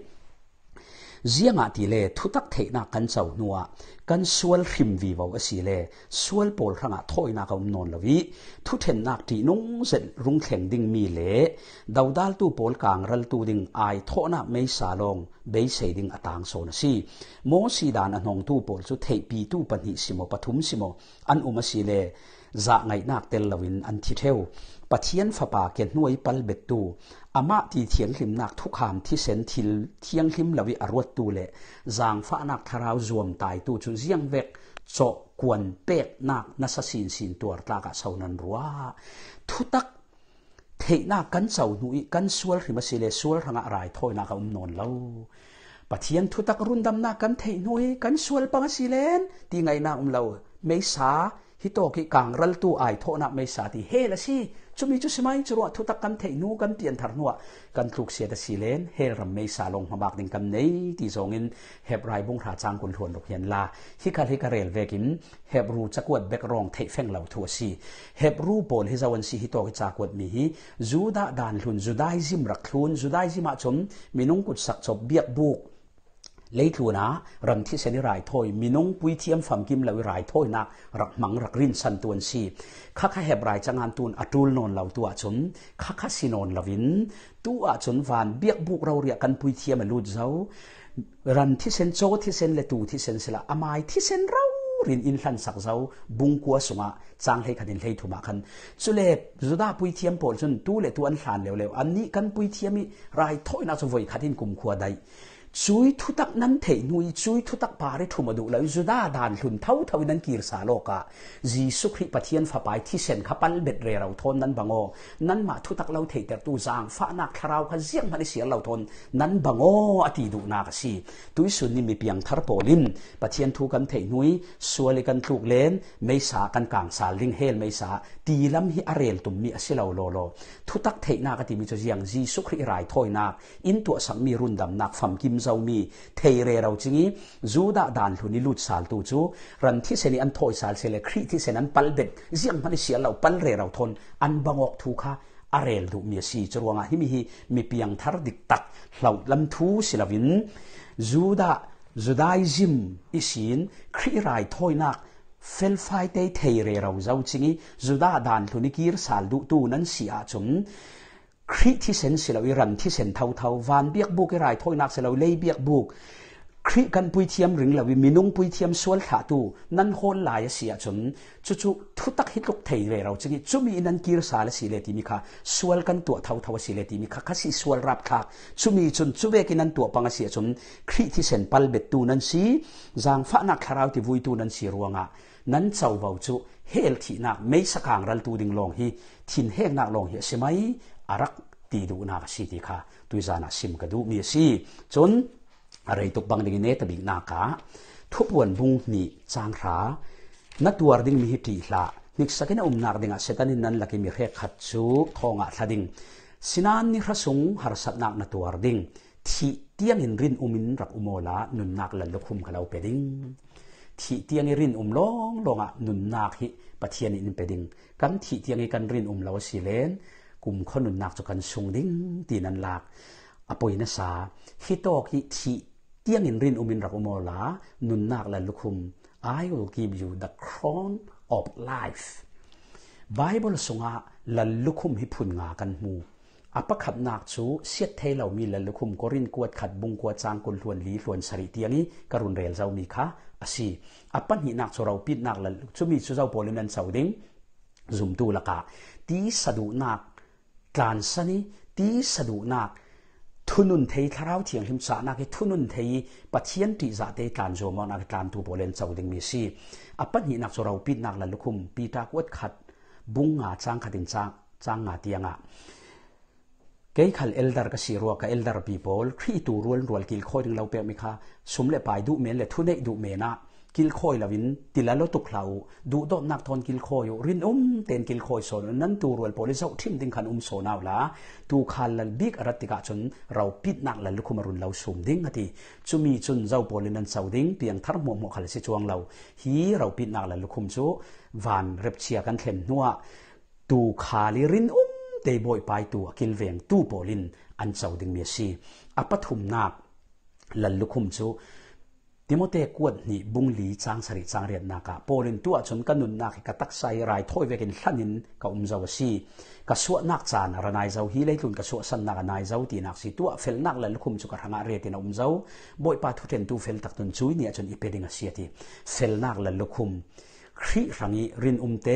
zianga ti le thutak theina kan chau nuwa kan sual hrim vi vo asi le sual pol ranga thoina ka non lawi thu then nak ti nong zen rung thleng ding mi le dawdal tu pol kang ral tu ding ai thona mei salong bei sei ding atang so na si mo si dan anong tu pol chu thei pi tu pani simo pathum simo an uma si le za ngai nak tel lawin an thi theo pathian fapa ke nuai pal bet tu ama ti thian hlim nak thu kham thi sen thil thiang hlim lawi arwat tu le zang fa nak tharau zuam tai tu chu ziang vek cho kwan pek nak na sa sin sin tuar ta ka saunan ruwa thu tak thei na kan chau nu i kan sual hrima sile sual ranga rai thoi na ka um non lo pathian thu tak run dam na kan thei nu i kan sual panga silen ti ngai na um lo me sa hi to ki kang ral tu ai tho na me sa ti he la si ชุมิชุสมัยจรวดทุตักกันเทนูกันเตียนทารนัวกันทุกเสียดสีเลนเฮรัมไม่ซาลงมาบักดิงกันในที่สองินเฮบรายบุงราจางคุณทวนดอกเฮียนลาฮิคาฮิคาเรลเวกินเฮบรูจักวดเบกรองเทแฟงเหล่าทัวซีเฮบรูบอลฮิซาวันซีฮิตโตกิจักวดมีฮีจูดาดานลุนจูดาอซิมรักลุนจูดาอซิมาชมมินุ่งกุศักชบเบียกบุกลยถูนะรันที่เซนรายถอยมีนงปุยเทียมฝั่มกิมเหลวรายถอยนักรักมังรักรินสันตวนซีข้าข้าแหบรายจังงานตูนอดูลนนเหล่าตัวชนข้าข้าสินนลวินตัวชนฟานเบียกบุกเราเรียกกันปุยเทียมลุดเจ้ารันที่เซนโจที่เซนเลตูที่เซนสละอามายที่เซนเราเรียนอินทันสักเจ้าบุงกัวสุงะจางให้คันินให้ถูมากันสุเลสุดาปุยเทียมปอลชนตัวเลตัวอันสานเหลวเหลวอันนี้กันปุยเทียมมรายถอยนักสวยคันินกุมขัวได้ช่วยทุตักนั้นเทนุยช่วยทุตักปาริถุมาดูแลวจุดาดานหุนเท่าเท่านั้นกีรสาโลกะจีสุคริปเทียนฝาไปที่เซนขับปันเบ็ดเรเราทนนั้นบังโอนั้นมาทุตักเราเทิดอต์ตูจางฟ้านักคราวขเสียงมันเสียเราทนนั้นบังโออตีดูนากสีตุยสุนิมีเพียงทารโปลินปเทียนทุกันเทนุยสัวเลกันถูกเลนไม่สากันกลางสาลิงเฮลไม่สาตีลำฮิอาเรลตุมมีอสิเราโลโลทุตักเทนากติมีจเจียงจีสุคริรายอยนักอินตัวสังมีรุนดำนักฝัมกิม zomi theire ro chingi juda dan hluni lut sal tu chu ran thi seni an thoi sal sele khri thi sen an pal bet ziang mani sia lo pal re ro thon an bangok thu kha arel du mi si chruanga hi mi hi mi piang thar dik tak hlau lam thu silavin juda judaism isin khri rai thoi nak fel fai te theire ro zau chingi juda dan hluni kir sal du tu nan sia chung คริที่เซนเิลาวิรันที่เซนเท่าเท่าวานเบียกบุกไรถอยนักเิลาเลยเบียกบุกคริกันปุยเทียมหรือเราวิมินุงปุยเทียมสวนขาตูนั่นโหนหลายเสียจนจุจุทุตักฮิตลุกเทเลยเราจึงจุมีนันกีรสาลสิเลติมิคาสวนกันตัวเท่าเท่าสิเลติมิคาคัสิสวนรับคักจุมีจนจุเวกินันตัวปังเสียจนคริที่เซนปัลเบตูนันสีจางฟ้านักคาราวที่วุยตูนันสีรวงอะนั้นเจ้าเบาจุเฮลทีนักไม่สักางรันตูดิงลองฮีทินเฮกนักลองเฮใช่ไหมอารักตีดูนักสิทธิค่ะตุยจานาซิมกระดูมีสิจนอะไรตกบังดิ่งเนตบิกนาคาทุบวันบุงนี่จางรานัดตัวดิ่งมีหตีละนิกสักินอุมนาดิ่งอาเซตันนั้นลักมีเรียขัดจูทองอัลดิ่งสินานนิครสงหารสัตนักนัดตัวดิ่งทีเตียงอินรินอุมินรักอุโมลานุนนักหลันลุคุมกะเราเปดิ่งทีเตียงรินอุมลองลงอ่ะนุนนักฮิปะเทียนอินเปดิ่งกันทีเตียงกันรินอุมเราสิเลนกุมคนุนนักจุกันสุงดิ้งตีนันลักอปอยนสาฮิตอกิทีเตียงอินรินอุมินรักอุโมลานุนนักและลุคุม I will give you the crown of life ไบเบิลสงะละลุคุมฮิพุนงากันมูอปะขับนักสูเสียเทเหล่ามีละลุคุมกรินกวดขัดบุงกวดจางกุลทวนลีทวนสริเตียงนี้กรุณเรลเจ้ามีค่ะอาศีอปัญหินักสูเราปิดนักละชุมีชุเจ้าโพลินันเสาดิ้ง zoom tu ะ a k a ti sadu นักจานสนิทีสะดุนักทุนุนเทียทาราวเทียงหิมสานักทุนุนเทียปัจเจียนติจาเตการโจมอนักการทูโปเลนเจ้าดิงมีซีอปัญหินักสราวปินักละลุคุมปีตากวดขัดบุงงาจ้างขัดินจ้างจ้างงาเตียงอ่ะ keikal eldar ka sirua ka eldar people khi tu rul rul kil khoding lo pe mi kha sumle pai du men le ทุน n อดูเมน a กิลคอยลาวินติลาโลตุกเหลาดูดอบนักทอนกิลคอยรินอุ้มเต็นกิลคอยโซนนั้นตูรวลโพลิสเอทิมดิ้งขันอุ้มโซนาวลาตูคัลลบิกอรติกาชนเราปิดนักลลุคุมารุนเราสุมดิ้งอติจุมีจุนเจ้าโพลินันเซาดิ้งเปียงทารมหมอกขัลสิจวงเราฮีเราปิดนักลลุคุมจูวานเรบเชียกันเข็มนัวตูคาลิรินอุ้มเตบอยไปตัวกิลเวียงตูโพลินอันเซาดิ้งเมียซีอปฐุมนักลลุคุมจูติโมเตกวดนี่บุงลีจางสริจางเรียนนักาโปลินตัวชนกันนุนนากิกตักไซรายถ้อยเวกินขันินกับอุมจาวซีกสวนักจานรนายเจ้าฮีเลตุนกสวนสันนักนายเจ้าตีนักสิตัวเฟลนักเลนคุมจุกรังเรียตินอุมเจ้าบอยปาทุเทนตูเฟลตักตุนจุยเนี่ยจนอีเปดิงเสียทีเฟลนักเลนคุมครีรังอีรินอุมเต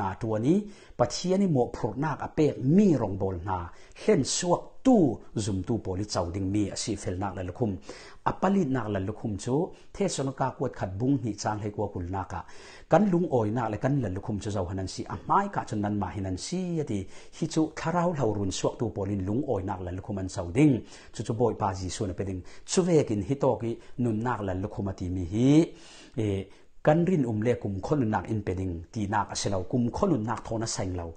นาตัวนี้ปัจเจียนี่หมวพรนักอเปกมีรองบอลนาเล่นสวกตู้ o o m ตู้โปลิเจ้าดิงมีสีเฟลนักเลนคุม apali nak la lukhum chu the son ka kwat khat bung ni chang le ko kul naka kan lung oi na le kan la lukhum chu zau hanan si a mai hinan si ati hi chu tharau lo suak tu polin lung oi nak la lukhum an sau ding chu chu boy na peding chu ve hi to ki nun nak la lukhum e, kan rin um le kum khon nak in peding ti nak a selau kum khon nak thona sang lau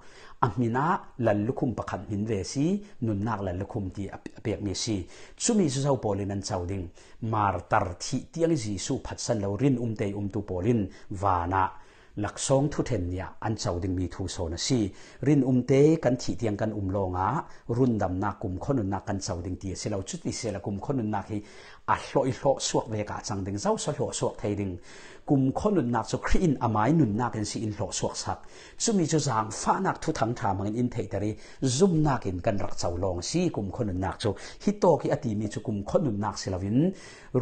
หินะลลุคุมประคันหินเวสีนุนนักลลุคุมที่อเปียกเมสีชุมิสุสาวโปลินันเจ้าดิงมาร์ตัรทีเตียงจีสุผัดสันเลรินอุมเตยอุมตูโปลินวานหลักสองทุเทนเนี่ยอันเจ้าดิงมีทูโซนสีรินอุมเตยกันที่เตียงกันอุมโลงะ รุ่นดำนักกุมคนนักกันเจ้าดิ่งเตียสิเราชุดที่เสลกุมคนนักที่อัลลอยโลสวกเวกาจังดิงเจ้าสโลสวกเทยดิงกลุ่มคนนุนนักสุครีนอามายนุนนักเป็นสิอินหลอสวกสักซึงมีจะสางฟ้านักทุทังทามังอินเทตร์ซุมนักเห็นกันรักเจ้าลองส่กลุ่มคนนุนนักสุฮิตโตกิอติมีจะกุมคนนุนนักสิลาวิน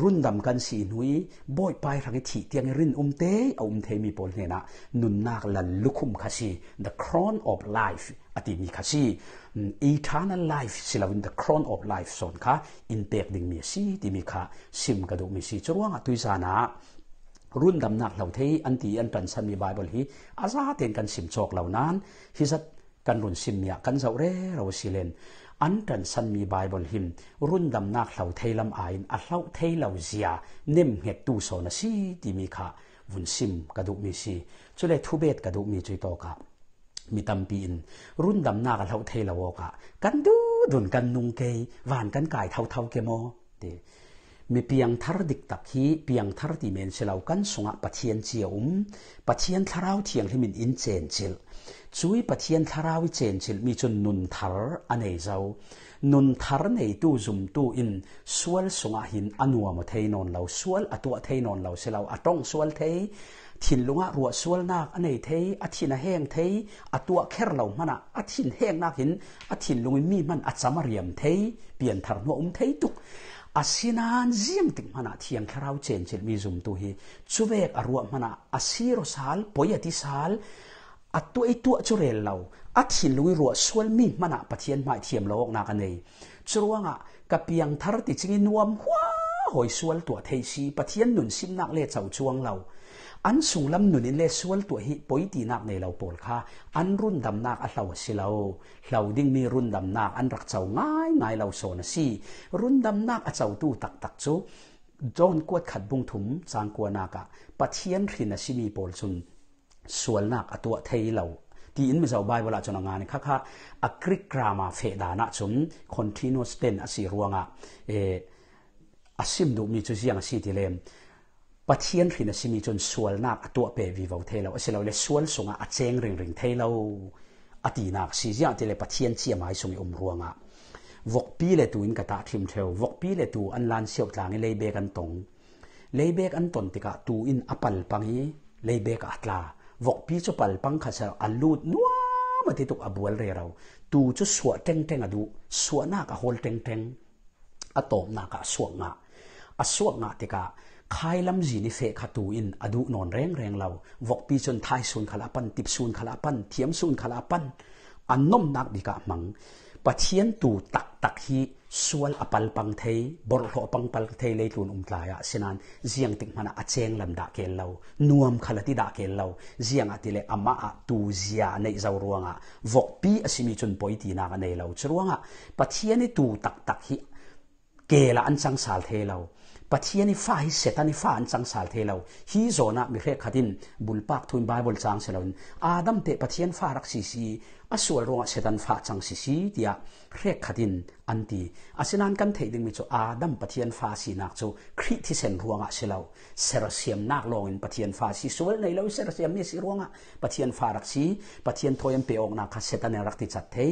รุ่นดำกันสีนุยบอยไปทางที่เตียงรินอุ้มเตเอาอุมเทมีปนเนี่ยนะนุนนักลันลุคุมคาสี the crown of life อติมีคาสี eternal life สิลาวิน the crown of life สวนค่ะอินเตกดิ่งมีสีต่มีค่ะซิมกระดูกมีสีจรวงตุยสานะรุ่นดำหนักเหล่าเทอันตีอันปันสมีไบเบิลฮีอาซาเตนกันสิมโชกเหล่านั้นฮิสัตกันรุ่นสิมเนี่ยกันเจ้าเร่เราสิเลนอันตันสนมีไบเบิลฮิมรุ่นดำหนักเหล่าเทลำอายอัลเล่าเทเหล่าเสียนิ่มเหตุตูโซนสีดีมีค่ะวุ่นสิมกระดูกมีสีจุเลทุเบตกระดูกมีจุยโตก่ะมีตำปีนรุ่นดำหนักเหล่าเทลาวกะกันดูดุนกันนุงเกยหวานกันไก่เท่าเท่าเกมอเดมีเพียงทารดิกตักฮีเพียงทารดิเมนเชลากันสงะปะเทียนเจียวมปะเทียนทาราวเทียงที่มินอินเจนจิลช่วยปะเทียนทาราวิเจนจิลมีจนนุนทารอันเอเจ้านุนทารในตู้ซุมตู้อิน สวลสงะหินอนัวมาเทนอนเราสวลอตัวเทนอนเราเชลาอต้องสวลเทถิ่นลงะรัวสวลนักอันไหเทอธินแห้งเทอตัวแค่เรามันอะอธินแห้งนักหินอธินลงมีมันอัจฉริยมเทเปลี่ยนทารนวอุ้มเทตุก asinan zing ting mana thiang kharau chen chel mi zum tu hi chuwek arua mana asiro sal poyati sal atu ei tu churel lo athin lui ruwa sual mi mana pathian mai thiam lo na kan nei churuanga kapiang thar ti chingi nuam hua hoi sual tu thei si pathian nun sim nak le chau chuang lo อันสูงลำหนุนในเลสวลตัวฮีปอยตีนักในเราปลค่ะอันรุ่นดำนักอัลลาวสิเราเราดิ้งมีรุ่นดำนักอันรักเจ้าง่ายง่ายเราโซนสีรุ่นดำนักอัเจ้าตู้ตักตักจู่โดนกวดขัดบุ้งถุมจางกวนากะปะเทียนขินสิมีปลซุนสวลนักตัวเทยเราทีอินมิเจ้าใบเวลาจนงานค่ะค่ะอักริกรามาเฟดานะชุนคอนติโนสเตนอสิรวงอ่ะเอออาสิมดูมีจุดยังสีดิเลม pathian rin asimi chon sual nak atua pe vi vo thelo asilo le sual sunga acheng ring ring thelo ati nak si zia te le pathian chi mai sumi umruanga vokpi le tuin kata thim theu vokpi le tu an lan siok tlang le be kan tong le be an ton tika tu in apal pangi le be ka atla vokpi chu pal pang kha sa alut nuwa mati tuk abual re rau tu chu suwa teng teng adu suwa na ka hol teng teng atom na ka suwa nga aswak nga tika khai lam gì ni fe khatu in adu non reng reng lau vok pi chun thai sun khala pan tip sun khala pan thiam sun khala pan an nom nak bi ka mang pathian tu tak tak hi sual apal pang thei bor lo pang pal thei le tun um tlaya sinan ziang tik mana acheng lam da kel lo nuam khala ti da kel lo ziang atile ama a tu zia nei zau ruanga vok pi asimi chun poiti na ka nei lo chruanga pathian tu tak tak hi kela an sang sal thei lo ปัจจัยนี้ฟ้าใหเสตานี้ฟ้าอันสังสารเทเราฮีโซนะมิเรคัดินบุลปักทุนไบเบิลจังเสลอนอาดัมเตปัจจัยนี้ฟ้ารักซิซีอสวรรค์เซตันฟ้าจังซิซีเดียเรคัดินอันตีอาศินันกันเที่ยงมิจูอาดัมปะเทียนฟาสีนักจูคริทีเซนรวงอ่ะสิเราเซรัสเซียมนักลงอินปะเทียนฟาสีสวยในเราเซรัสเซียมนี่สิร่วงอ่ะปะเทียนฟารักซีปะเทียนทอยมเปองนักเซตันรักติจัตเทย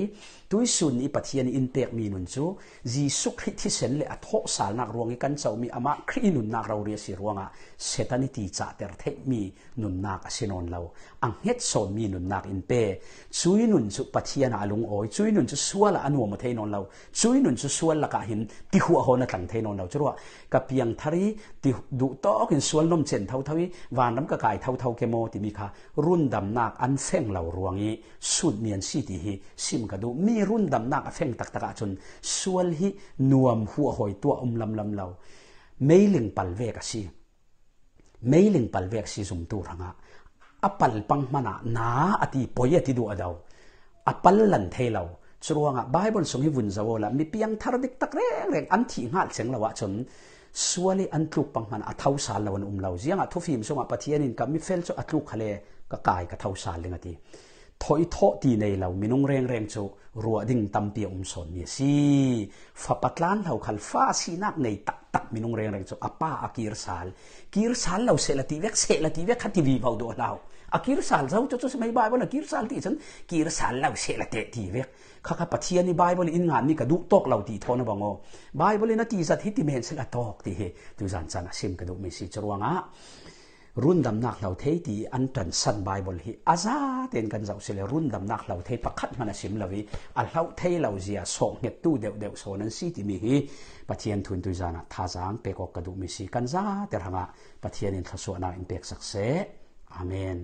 ตุยสุนีปะเทียนอินเตกมีนุนจูจีสุคริทีเซนเลอทศาลนักร่วงกันเจ้ามีอามาครีนุนนักเราเรียสิร่วงอ่ะเซตันติจัดเตอร์เทมีนุนนักสินนเราอังเฮ็ดโซมีนุนนักอินเปช่วยนุนจูปะเยนอาลุงโอยช่ยนุนจูสวละอนุมเทนนเรา chui nun chu sual laka hin ti hu ho na tlang theino no chura ka piang thari ti du to kin sual nom chen thau thawi wan ram ka kai thau thau ke mo ti mi kha run dam nak an seng lo ruangi sut mian si ti hi sim ka du mi run dam nak a feng tak taka chun sual hi nuam hu hoi tua um lam lam lo mailing palve ka si mailing palve si zum tu ranga apal pang mana na ati poya ti du adaw apal lan thelo ชรวงอ่ะไบเบิลสงให้วุ่นซาว่ละมีเพียงทารดิกตักเร่งเร่งอันที่งาเสียงละวะชนส่วนอันทุกปังมันอัทาวสารละวันอุ้มเราเสียงอะทุฟิมสงอ่ะปฏเทียนินกับมิเฟลสอัทุกทะเลก็กายกับทาวสารเลยนะทีถอยทอตีในเรามีนุ่งเร่งเร่งจูรัวดิ่งตมเปียอุ้มสนเนี่ยสิฟ้าปัตลานเราขันฟ้าสีนักในตักตักมีนุ่งเร่งเร่งจูอป้าอักีรสารกีรสารเราเสลตีเวกเสลตีเวกขัดทีวีเบาดูเราอักีรสารเราจะจะสมัยบ่ายวันอักีรสารที่ฉันกีรสารเราเสลเตตีเวกข้าข้าปะเทียนี่ไบเบิลอินงานนี่กระดูตกเราตีทอนบังโอไบเบิลนัดตีสัตหิติเมนสิละตอกตีเฮตุจันจันสิมกระดูไมีสิจรวงอ่ะรุ่นดำนักเราเทตีอันตันสันไบเบิลฮีอาซาเต็นกันเจ้าเสลรุ่นดำนักเราเทประคัดมันสิมเลาวีอันเราเทเราเสียสองเหตุตู้เดวเดวส่วนันสิติมีฮีปะเทียนทุนตุจันท่าจางเปกอกกระดูไมีสิกันซาแต่ทางอะปะเทียนอินทศวนาอินเปกสักเซอเมน